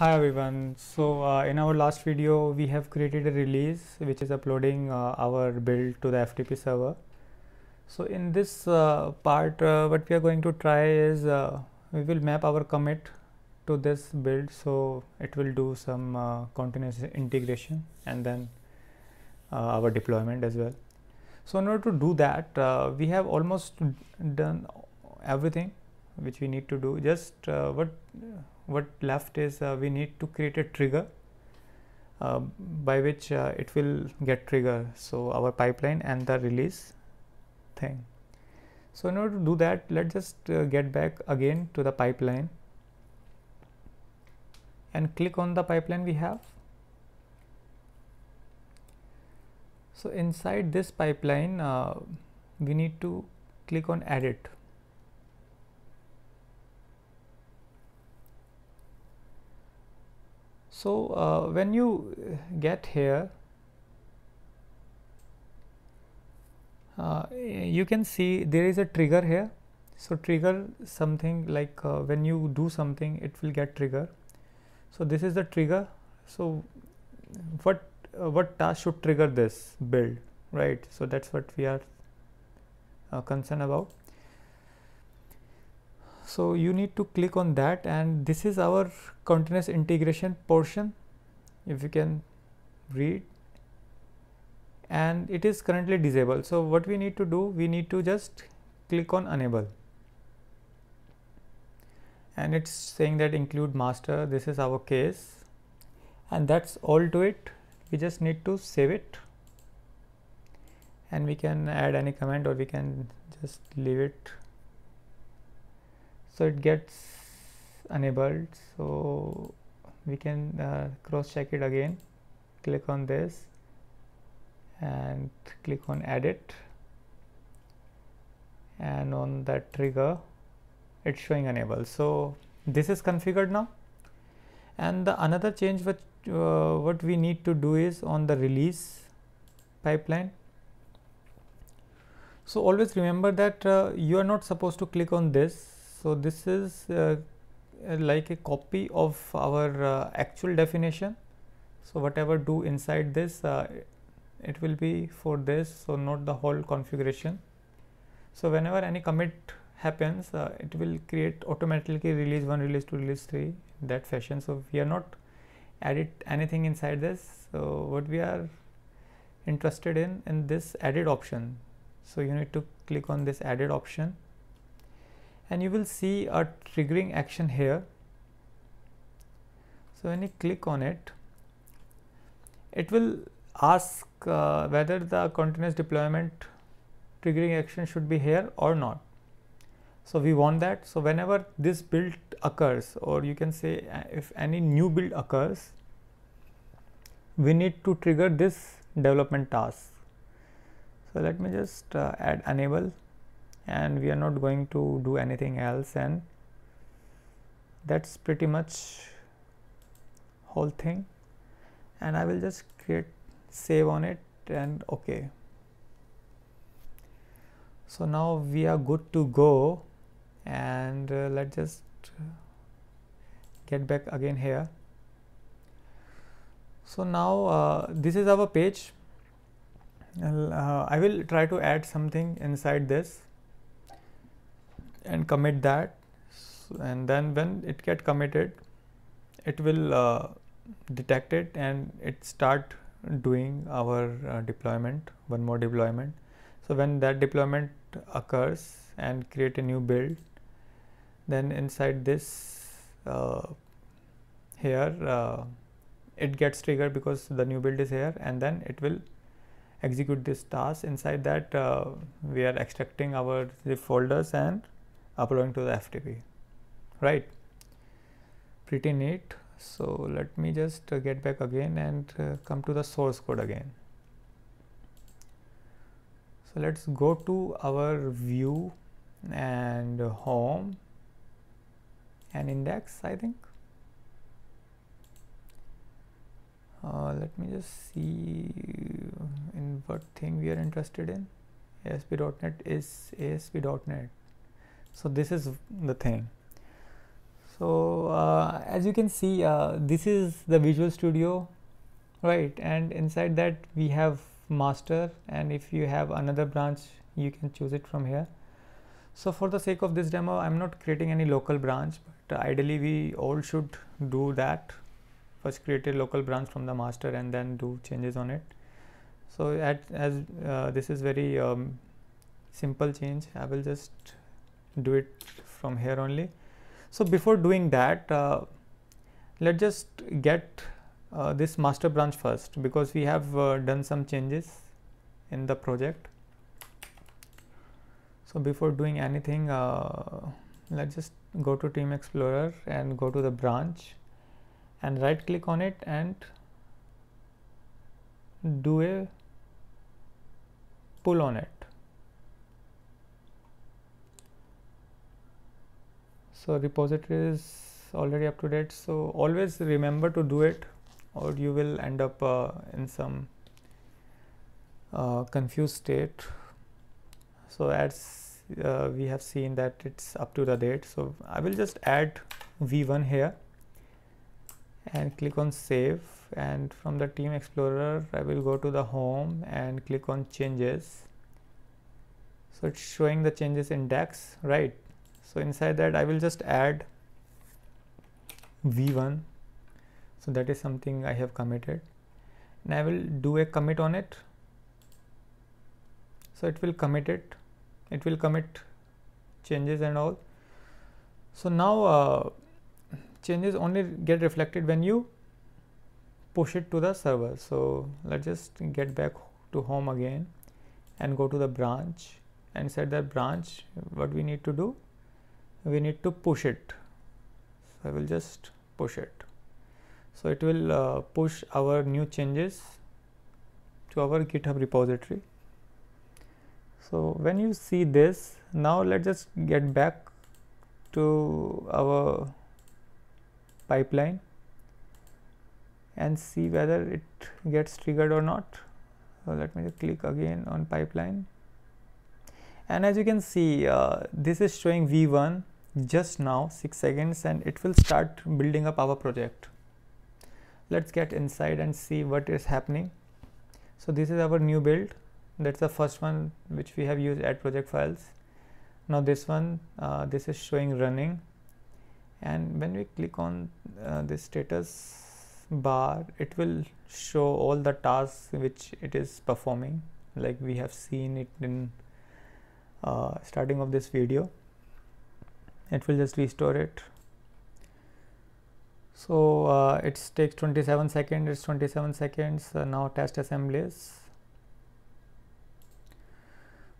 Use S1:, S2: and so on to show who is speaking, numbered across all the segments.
S1: Hi everyone. So uh, in our last video, we have created a release which is uploading uh, our build to the FTP server. So in this uh, part, uh, what we are going to try is uh, we will map our commit to this build. So it will do some uh, continuous integration and then our deployment as well. So in order to do that, we have almost done everything which we need to do. Just what what left is uh, we need to create a trigger uh, by which uh, it will get trigger so our pipeline and the release thing so in order to do that let's just uh, get back again to the pipeline and click on the pipeline we have so inside this pipeline uh, we need to click on edit So, uh, when you get here, uh, you can see there is a trigger here. So, trigger something like uh, when you do something it will get trigger. So, this is the trigger. So, what uh, what task should trigger this build right. So, that is what we are uh, concerned about. So, you need to click on that and this is our continuous integration portion if you can read and it is currently disabled. So, what we need to do we need to just click on enable and it's saying that include master this is our case and that's all to it we just need to save it and we can add any comment or we can just leave it so it gets enabled so we can uh, cross check it again click on this and click on edit and on that trigger it's showing enable so this is configured now and the another change which uh, what we need to do is on the release pipeline so always remember that uh, you are not supposed to click on this so, this is uh, uh, like a copy of our uh, actual definition. So, whatever do inside this uh, it will be for this. So, not the whole configuration. So, whenever any commit happens uh, it will create automatically release 1 release 2 release 3 that fashion. So, we are not added anything inside this. So, what we are interested in in this added option. So, you need to click on this added option and you will see a triggering action here. So, when you click on it, it will ask uh, whether the continuous deployment triggering action should be here or not. So, we want that. So, whenever this build occurs or you can say uh, if any new build occurs, we need to trigger this development task. So, let me just uh, add enable and we are not going to do anything else and that's pretty much whole thing and I will just create save on it and okay so now we are good to go and uh, let's just get back again here so now uh, this is our page uh, I will try to add something inside this and commit that and then when it get committed it will uh, detect it and it start doing our uh, deployment one more deployment so when that deployment occurs and create a new build then inside this uh, here uh, it gets triggered because the new build is here and then it will execute this task inside that uh, we are extracting our zip folders and uploading to the FTP, right? Pretty neat. So let me just uh, get back again and uh, come to the source code again. So let's go to our view and home and index, I think. Uh, let me just see in what thing we are interested in ASP.NET is ASP.NET so this is the thing so uh, as you can see uh, this is the visual studio right and inside that we have master and if you have another branch you can choose it from here so for the sake of this demo i'm not creating any local branch but ideally we all should do that first create a local branch from the master and then do changes on it so at, as uh, this is very um, simple change i will just do it from here only. So before doing that, uh, let's just get uh, this master branch first because we have uh, done some changes in the project. So before doing anything, uh, let's just go to Team Explorer and go to the branch and right click on it and do a pull on it. so repository is already up to date so always remember to do it or you will end up uh, in some uh, confused state so as uh, we have seen that it's up to the date so I will just add v1 here and click on save and from the team explorer I will go to the home and click on changes so it's showing the changes index right so inside that I will just add v1 so that is something I have committed and I will do a commit on it so it will commit it it will commit changes and all so now uh, changes only get reflected when you push it to the server so let's just get back to home again and go to the branch and set that branch what we need to do we need to push it so I will just push it so it will uh, push our new changes to our github repository so when you see this now let's just get back to our pipeline and see whether it gets triggered or not so let me click again on pipeline and as you can see uh, this is showing v1 just now 6 seconds and it will start building up our project let's get inside and see what is happening so this is our new build that's the first one which we have used add project files now this one uh, this is showing running and when we click on uh, this status bar it will show all the tasks which it is performing like we have seen it in uh, starting of this video it will just restore it so uh, it takes 27 seconds it's 27 seconds uh, now test assemblies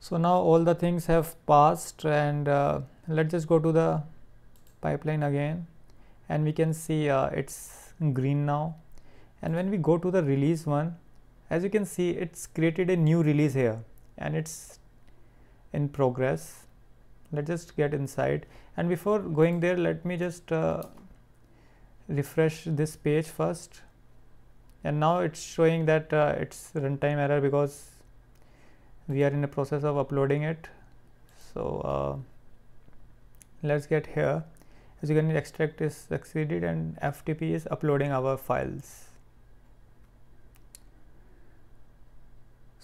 S1: so now all the things have passed and uh, let's just go to the pipeline again and we can see uh, it's green now and when we go to the release one as you can see it's created a new release here and it's in progress let's just get inside and before going there let me just uh, refresh this page first and now it's showing that uh, it's runtime error because we are in the process of uploading it so uh, let's get here as you can extract is succeeded and ftp is uploading our files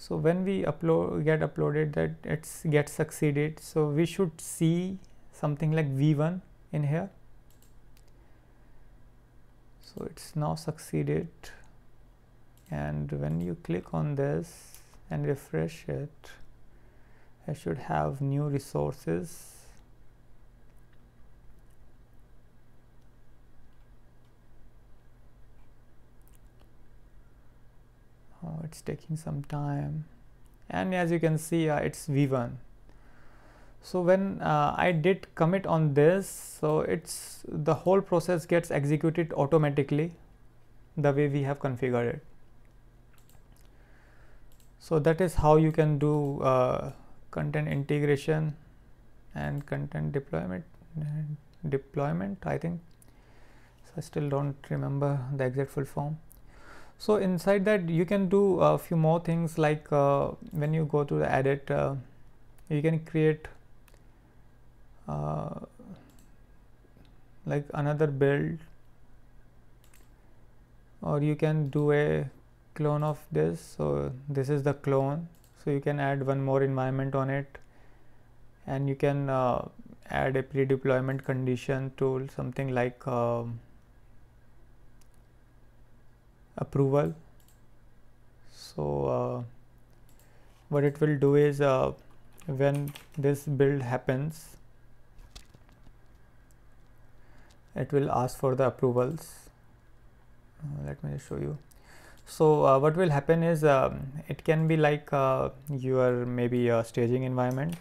S1: so when we upload get uploaded that it's get succeeded so we should see something like v1 in here so it's now succeeded and when you click on this and refresh it I should have new resources it's taking some time and as you can see uh, it's v1 so when uh, I did commit on this so it's the whole process gets executed automatically the way we have configured it so that is how you can do uh, content integration and content deployment deployment I think so I still don't remember the exact full form so inside that you can do a few more things like uh, when you go to the edit, uh, you can create uh, like another build or you can do a clone of this. So this is the clone. So you can add one more environment on it and you can uh, add a pre-deployment condition tool something like um, approval so uh, what it will do is uh, when this build happens it will ask for the approvals uh, let me show you so uh, what will happen is um, it can be like uh, your maybe a staging environment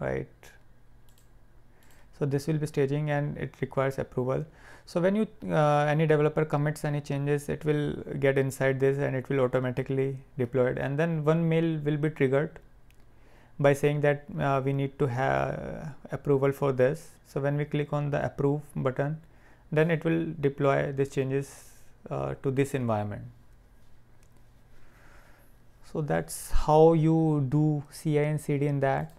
S1: right so, this will be staging and it requires approval. So, when you uh, any developer commits any changes, it will get inside this and it will automatically deploy it and then one mail will be triggered by saying that uh, we need to have uh, approval for this. So, when we click on the approve button, then it will deploy these changes uh, to this environment. So, that's how you do CI and CD in that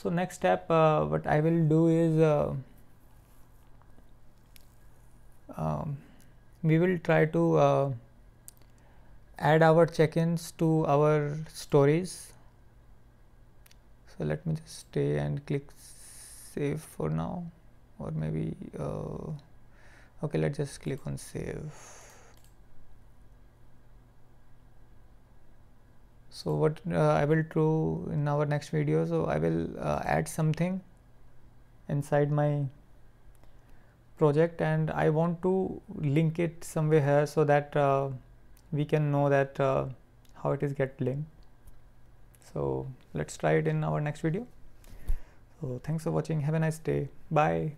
S1: so next step uh, what I will do is uh, um, we will try to uh, add our check-ins to our stories so let me just stay and click save for now or maybe uh, okay let's just click on save so what uh, I will do in our next video so I will uh, add something inside my project and I want to link it somewhere here so that uh, we can know that uh, how it is get linked. So let's try it in our next video. So thanks for watching. Have a nice day. Bye.